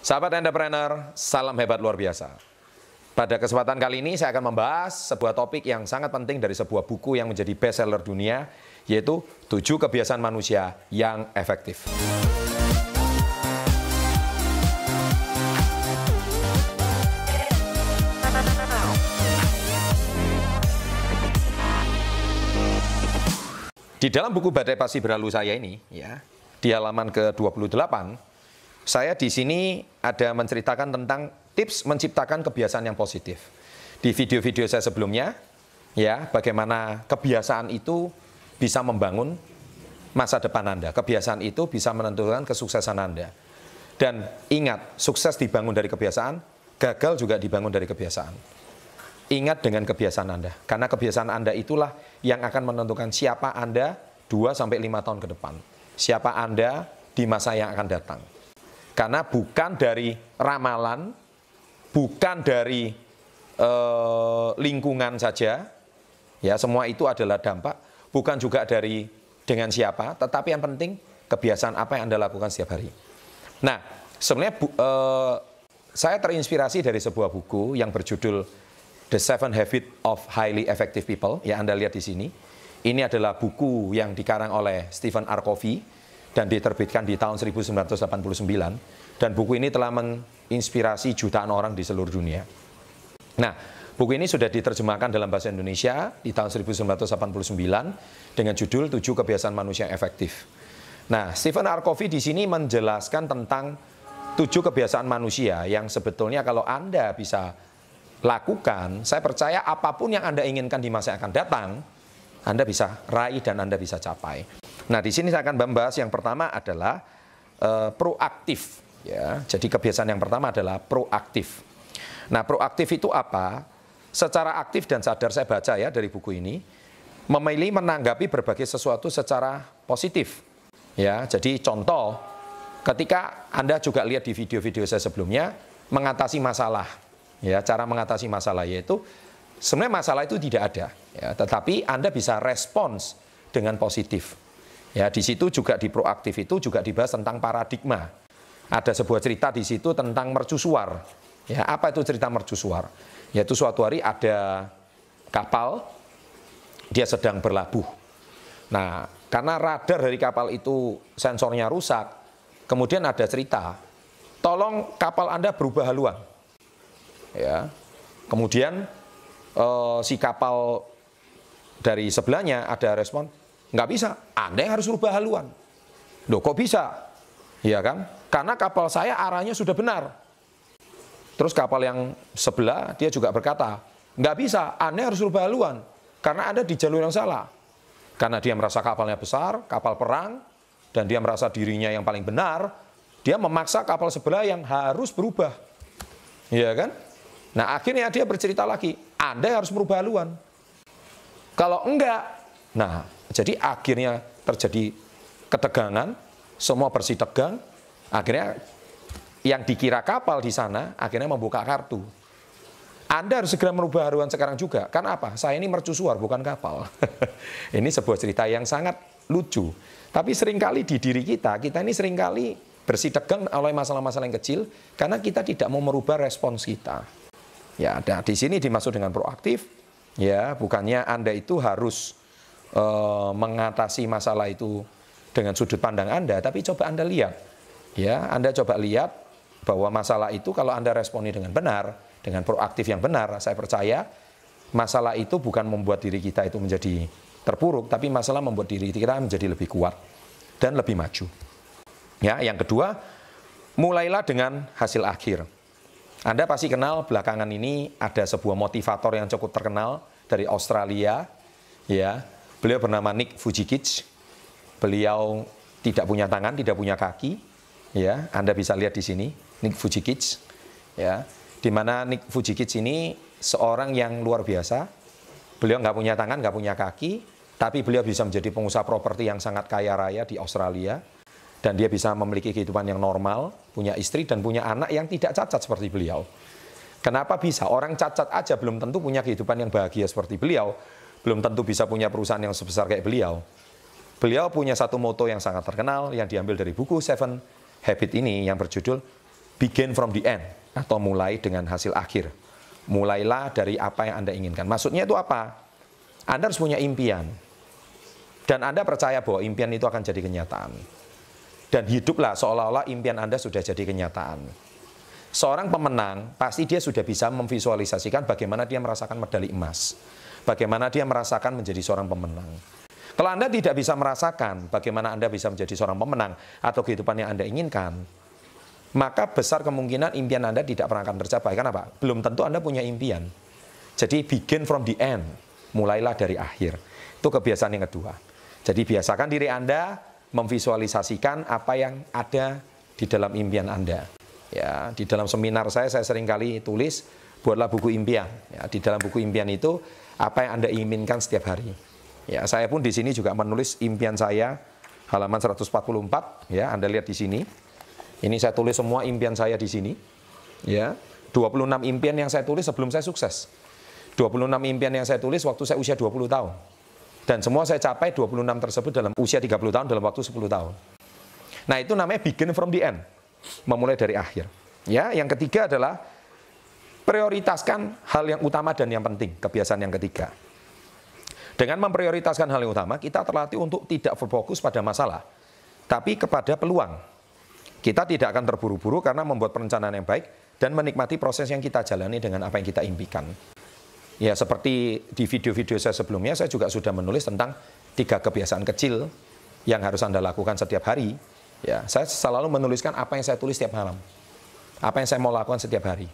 Sahabat entrepreneur, salam hebat luar biasa. Pada kesempatan kali ini saya akan membahas sebuah topik yang sangat penting dari sebuah buku yang menjadi bestseller dunia, yaitu tujuh kebiasaan manusia yang efektif. Di dalam buku Badai Pasti Berlalu saya ini, ya, di halaman ke-28, saya di sini ada menceritakan tentang tips menciptakan kebiasaan yang positif. Di video-video saya sebelumnya, ya, bagaimana kebiasaan itu bisa membangun masa depan Anda. Kebiasaan itu bisa menentukan kesuksesan Anda. Dan ingat, sukses dibangun dari kebiasaan, gagal juga dibangun dari kebiasaan. Ingat dengan kebiasaan Anda, karena kebiasaan Anda itulah yang akan menentukan siapa Anda 2 sampai 5 tahun ke depan. Siapa Anda di masa yang akan datang. Karena bukan dari ramalan, bukan dari eh, lingkungan saja, ya semua itu adalah dampak, bukan juga dari dengan siapa, tetapi yang penting kebiasaan apa yang Anda lakukan setiap hari. Nah, sebenarnya bu, eh, saya terinspirasi dari sebuah buku yang berjudul The Seven Habits of Highly Effective People, ya Anda lihat di sini. Ini adalah buku yang dikarang oleh Stephen R. Covey, dan diterbitkan di tahun 1989 dan buku ini telah menginspirasi jutaan orang di seluruh dunia. Nah, buku ini sudah diterjemahkan dalam bahasa Indonesia di tahun 1989 dengan judul Tujuh Kebiasaan Manusia yang Efektif. Nah, Stephen R. Covey di sini menjelaskan tentang tujuh kebiasaan manusia yang sebetulnya kalau Anda bisa lakukan, saya percaya apapun yang Anda inginkan di masa yang akan datang, Anda bisa raih dan Anda bisa capai. Nah, di sini saya akan membahas yang pertama adalah e, proaktif ya. Jadi kebiasaan yang pertama adalah proaktif. Nah, proaktif itu apa? Secara aktif dan sadar saya baca ya dari buku ini, memilih menanggapi berbagai sesuatu secara positif. Ya, jadi contoh ketika Anda juga lihat di video-video saya sebelumnya mengatasi masalah. Ya, cara mengatasi masalah yaitu sebenarnya masalah itu tidak ada, ya, tetapi Anda bisa respons dengan positif. Ya, di situ juga di proaktif itu juga dibahas tentang paradigma. Ada sebuah cerita di situ tentang mercusuar. Ya, apa itu cerita mercusuar? Yaitu suatu hari ada kapal dia sedang berlabuh. Nah, karena radar dari kapal itu sensornya rusak, kemudian ada cerita, tolong kapal Anda berubah haluan. Ya. Kemudian eh, si kapal dari sebelahnya ada respon, Nggak bisa. Anda yang harus rubah haluan. Loh kok bisa? Iya kan? Karena kapal saya arahnya sudah benar. Terus kapal yang sebelah dia juga berkata, nggak bisa, Anda harus rubah haluan. Karena Anda di jalur yang salah. Karena dia merasa kapalnya besar, kapal perang, dan dia merasa dirinya yang paling benar, dia memaksa kapal sebelah yang harus berubah. Iya kan? Nah akhirnya dia bercerita lagi, Anda harus merubah haluan. Kalau enggak, nah jadi akhirnya terjadi ketegangan, semua bersih tegang, akhirnya yang dikira kapal di sana akhirnya membuka kartu. Anda harus segera merubah haruan sekarang juga. Karena apa? Saya ini mercusuar bukan kapal. ini sebuah cerita yang sangat lucu. Tapi seringkali di diri kita, kita ini seringkali bersih tegang oleh masalah-masalah yang kecil karena kita tidak mau merubah respons kita. Ya, ada di sini dimaksud dengan proaktif. Ya, bukannya Anda itu harus Eh, mengatasi masalah itu dengan sudut pandang Anda, tapi coba Anda lihat. Ya, Anda coba lihat bahwa masalah itu kalau Anda responi dengan benar, dengan proaktif yang benar, saya percaya masalah itu bukan membuat diri kita itu menjadi terpuruk, tapi masalah membuat diri kita menjadi lebih kuat dan lebih maju. Ya, yang kedua, mulailah dengan hasil akhir. Anda pasti kenal belakangan ini ada sebuah motivator yang cukup terkenal dari Australia, ya, Beliau bernama Nick Fujikic. Beliau tidak punya tangan, tidak punya kaki. Ya, Anda bisa lihat di sini Nick Fujikic. Ya, di mana Nick Fujikic ini seorang yang luar biasa. Beliau nggak punya tangan, nggak punya kaki, tapi beliau bisa menjadi pengusaha properti yang sangat kaya raya di Australia dan dia bisa memiliki kehidupan yang normal, punya istri dan punya anak yang tidak cacat seperti beliau. Kenapa bisa? Orang cacat aja belum tentu punya kehidupan yang bahagia seperti beliau belum tentu bisa punya perusahaan yang sebesar kayak beliau. Beliau punya satu moto yang sangat terkenal yang diambil dari buku Seven Habit ini yang berjudul Begin from the End atau mulai dengan hasil akhir. Mulailah dari apa yang Anda inginkan. Maksudnya itu apa? Anda harus punya impian. Dan Anda percaya bahwa impian itu akan jadi kenyataan. Dan hiduplah seolah-olah impian Anda sudah jadi kenyataan. Seorang pemenang pasti dia sudah bisa memvisualisasikan bagaimana dia merasakan medali emas bagaimana dia merasakan menjadi seorang pemenang. Kalau Anda tidak bisa merasakan bagaimana Anda bisa menjadi seorang pemenang atau kehidupan yang Anda inginkan, maka besar kemungkinan impian Anda tidak pernah akan tercapai. Karena apa? Belum tentu Anda punya impian. Jadi begin from the end, mulailah dari akhir. Itu kebiasaan yang kedua. Jadi biasakan diri Anda memvisualisasikan apa yang ada di dalam impian Anda. Ya, di dalam seminar saya saya sering kali tulis buatlah buku impian. Ya, di dalam buku impian itu apa yang Anda inginkan setiap hari. Ya, saya pun di sini juga menulis impian saya halaman 144 ya, Anda lihat di sini. Ini saya tulis semua impian saya di sini. Ya, 26 impian yang saya tulis sebelum saya sukses. 26 impian yang saya tulis waktu saya usia 20 tahun. Dan semua saya capai 26 tersebut dalam usia 30 tahun dalam waktu 10 tahun. Nah, itu namanya begin from the end. Memulai dari akhir. Ya, yang ketiga adalah prioritaskan hal yang utama dan yang penting, kebiasaan yang ketiga. Dengan memprioritaskan hal yang utama, kita terlatih untuk tidak berfokus pada masalah, tapi kepada peluang. Kita tidak akan terburu-buru karena membuat perencanaan yang baik dan menikmati proses yang kita jalani dengan apa yang kita impikan. Ya, seperti di video-video saya sebelumnya, saya juga sudah menulis tentang tiga kebiasaan kecil yang harus Anda lakukan setiap hari. Ya, saya selalu menuliskan apa yang saya tulis setiap malam, apa yang saya mau lakukan setiap hari.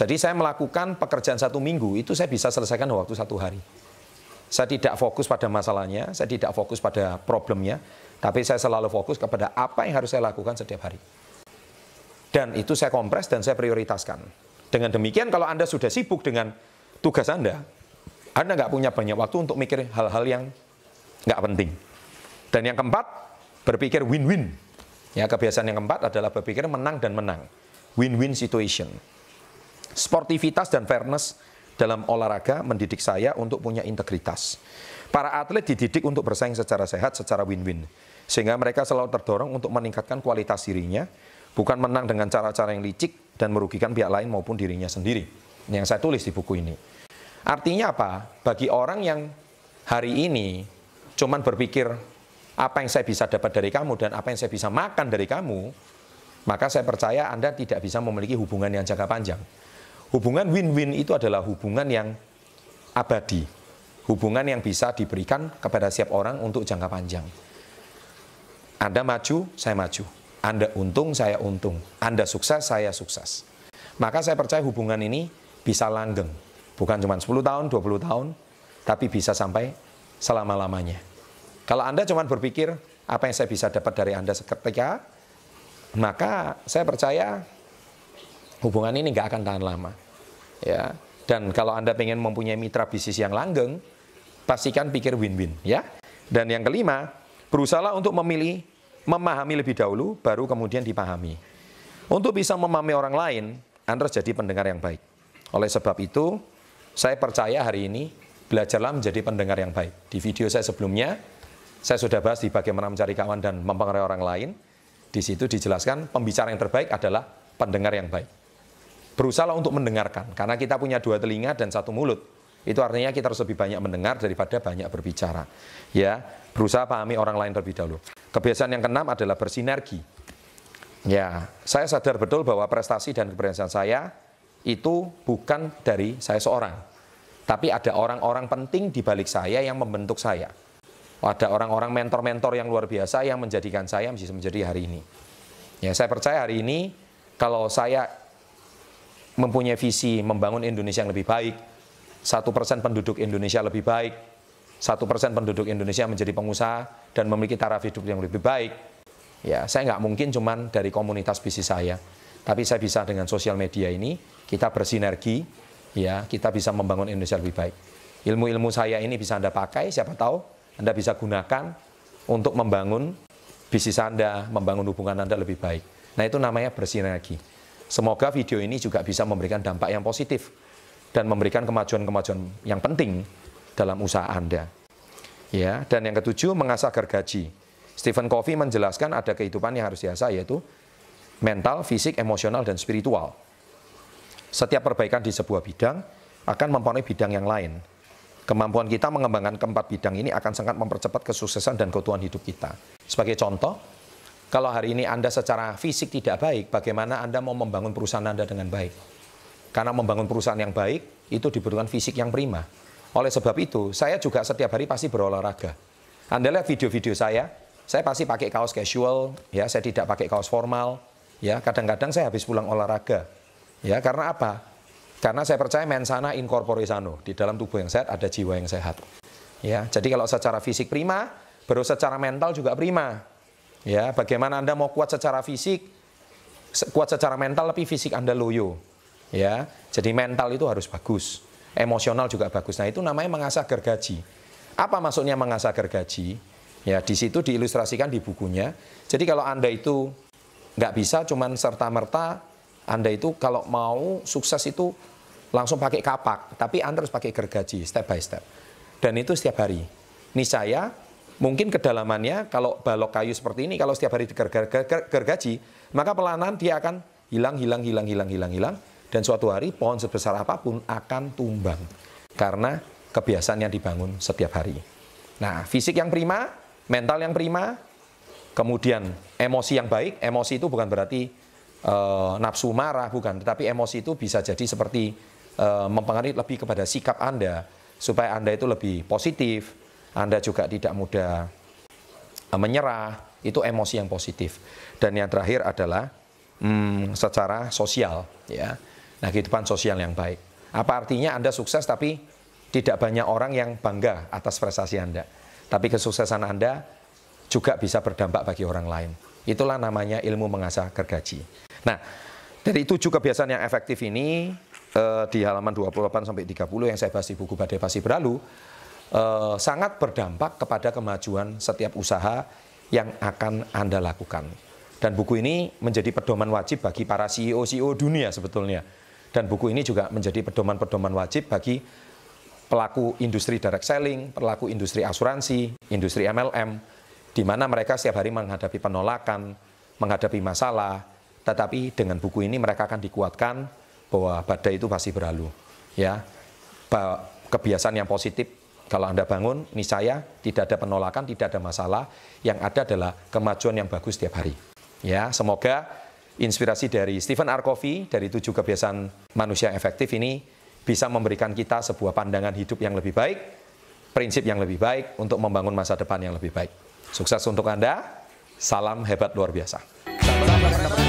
Jadi saya melakukan pekerjaan satu minggu itu saya bisa selesaikan waktu satu hari. Saya tidak fokus pada masalahnya, saya tidak fokus pada problemnya, tapi saya selalu fokus kepada apa yang harus saya lakukan setiap hari. Dan itu saya kompres dan saya prioritaskan. Dengan demikian kalau Anda sudah sibuk dengan tugas Anda, Anda nggak punya banyak waktu untuk mikir hal-hal yang nggak penting. Dan yang keempat, berpikir win-win. Ya, kebiasaan yang keempat adalah berpikir menang dan menang. Win-win situation sportivitas dan fairness dalam olahraga mendidik saya untuk punya integritas. Para atlet dididik untuk bersaing secara sehat, secara win-win. Sehingga mereka selalu terdorong untuk meningkatkan kualitas dirinya, bukan menang dengan cara-cara yang licik dan merugikan pihak lain maupun dirinya sendiri. yang saya tulis di buku ini. Artinya apa? Bagi orang yang hari ini cuman berpikir apa yang saya bisa dapat dari kamu dan apa yang saya bisa makan dari kamu, maka saya percaya Anda tidak bisa memiliki hubungan yang jangka panjang. Hubungan win-win itu adalah hubungan yang abadi, hubungan yang bisa diberikan kepada setiap orang untuk jangka panjang. Anda maju, saya maju. Anda untung, saya untung. Anda sukses, saya sukses. Maka saya percaya hubungan ini bisa langgeng. Bukan cuma 10 tahun, 20 tahun, tapi bisa sampai selama-lamanya. Kalau Anda cuma berpikir apa yang saya bisa dapat dari Anda seketika, maka saya percaya hubungan ini nggak akan tahan lama. Ya. Dan kalau Anda ingin mempunyai mitra bisnis yang langgeng, pastikan pikir win-win ya. Dan yang kelima, berusaha untuk memilih memahami lebih dahulu baru kemudian dipahami. Untuk bisa memahami orang lain, Anda harus jadi pendengar yang baik. Oleh sebab itu, saya percaya hari ini belajarlah menjadi pendengar yang baik. Di video saya sebelumnya, saya sudah bahas di bagaimana mencari kawan dan mempengaruhi orang lain. Di situ dijelaskan pembicara yang terbaik adalah pendengar yang baik. Berusaha untuk mendengarkan karena kita punya dua telinga dan satu mulut. Itu artinya kita harus lebih banyak mendengar daripada banyak berbicara. Ya, berusaha pahami orang lain terlebih dahulu. Kebiasaan yang keenam adalah bersinergi. Ya, saya sadar betul bahwa prestasi dan keberhasilan saya itu bukan dari saya seorang. Tapi ada orang-orang penting di balik saya yang membentuk saya. Ada orang-orang mentor-mentor yang luar biasa yang menjadikan saya bisa menjadi hari ini. Ya, saya percaya hari ini kalau saya mempunyai visi membangun Indonesia yang lebih baik, satu persen penduduk Indonesia lebih baik, satu persen penduduk Indonesia menjadi pengusaha dan memiliki taraf hidup yang lebih baik. Ya, saya nggak mungkin cuman dari komunitas bisnis saya, tapi saya bisa dengan sosial media ini kita bersinergi, ya kita bisa membangun Indonesia lebih baik. Ilmu-ilmu saya ini bisa anda pakai, siapa tahu anda bisa gunakan untuk membangun bisnis anda, membangun hubungan anda lebih baik. Nah itu namanya bersinergi. Semoga video ini juga bisa memberikan dampak yang positif dan memberikan kemajuan-kemajuan yang penting dalam usaha Anda. Ya, dan yang ketujuh mengasah gergaji. Stephen Covey menjelaskan ada kehidupan yang harus diasah yaitu mental, fisik, emosional dan spiritual. Setiap perbaikan di sebuah bidang akan mempengaruhi bidang yang lain. Kemampuan kita mengembangkan keempat bidang ini akan sangat mempercepat kesuksesan dan keutuhan hidup kita. Sebagai contoh, kalau hari ini Anda secara fisik tidak baik, bagaimana Anda mau membangun perusahaan Anda dengan baik? Karena membangun perusahaan yang baik itu dibutuhkan fisik yang prima. Oleh sebab itu, saya juga setiap hari pasti berolahraga. Anda lihat video-video saya, saya pasti pakai kaos casual, ya, saya tidak pakai kaos formal, ya. Kadang-kadang saya habis pulang olahraga, ya. Karena apa? Karena saya percaya mensana incorpore sano, di dalam tubuh yang sehat ada jiwa yang sehat. Ya, jadi kalau secara fisik prima, baru secara mental juga prima. Ya, bagaimana Anda mau kuat secara fisik, kuat secara mental tapi fisik Anda loyo. Ya, jadi mental itu harus bagus, emosional juga bagus. Nah, itu namanya mengasah gergaji. Apa maksudnya mengasah gergaji? Ya, di situ diilustrasikan di bukunya. Jadi kalau Anda itu nggak bisa cuman serta-merta Anda itu kalau mau sukses itu langsung pakai kapak, tapi Anda harus pakai gergaji step by step. Dan itu setiap hari. Ini saya. Mungkin kedalamannya kalau balok kayu seperti ini kalau setiap hari digergaji, maka pelanan dia akan hilang, hilang, hilang, hilang, hilang, hilang dan suatu hari pohon sebesar apapun akan tumbang karena kebiasaan yang dibangun setiap hari. Nah, fisik yang prima, mental yang prima, kemudian emosi yang baik. Emosi itu bukan berarti e, nafsu marah, bukan, tetapi emosi itu bisa jadi seperti e, mempengaruhi lebih kepada sikap Anda supaya Anda itu lebih positif, anda juga tidak mudah eh, menyerah, itu emosi yang positif. Dan yang terakhir adalah hmm, secara sosial, ya. Nah, kehidupan sosial yang baik. Apa artinya Anda sukses tapi tidak banyak orang yang bangga atas prestasi Anda. Tapi kesuksesan Anda juga bisa berdampak bagi orang lain. Itulah namanya ilmu mengasah gergaji. Nah, dari tujuh kebiasaan yang efektif ini eh, di halaman 28 sampai 30 yang saya bahas di buku Badai Pasti Berlalu, Eh, sangat berdampak kepada kemajuan setiap usaha yang akan Anda lakukan. Dan buku ini menjadi pedoman wajib bagi para CEO-CEO e dunia sebetulnya. Dan buku ini juga menjadi pedoman-pedoman wajib bagi pelaku industri direct selling, pelaku industri asuransi, industri MLM, di mana mereka setiap hari menghadapi penolakan, menghadapi masalah, tetapi dengan buku ini mereka akan dikuatkan bahwa badai itu pasti berlalu. Ya, kebiasaan yang positif kalau Anda bangun, niscaya tidak ada penolakan, tidak ada masalah. Yang ada adalah kemajuan yang bagus setiap hari. Ya, semoga inspirasi dari Stephen R. Covey dari tujuh kebiasaan manusia efektif ini bisa memberikan kita sebuah pandangan hidup yang lebih baik, prinsip yang lebih baik untuk membangun masa depan yang lebih baik. Sukses untuk Anda. Salam hebat luar biasa. selamat, selamat.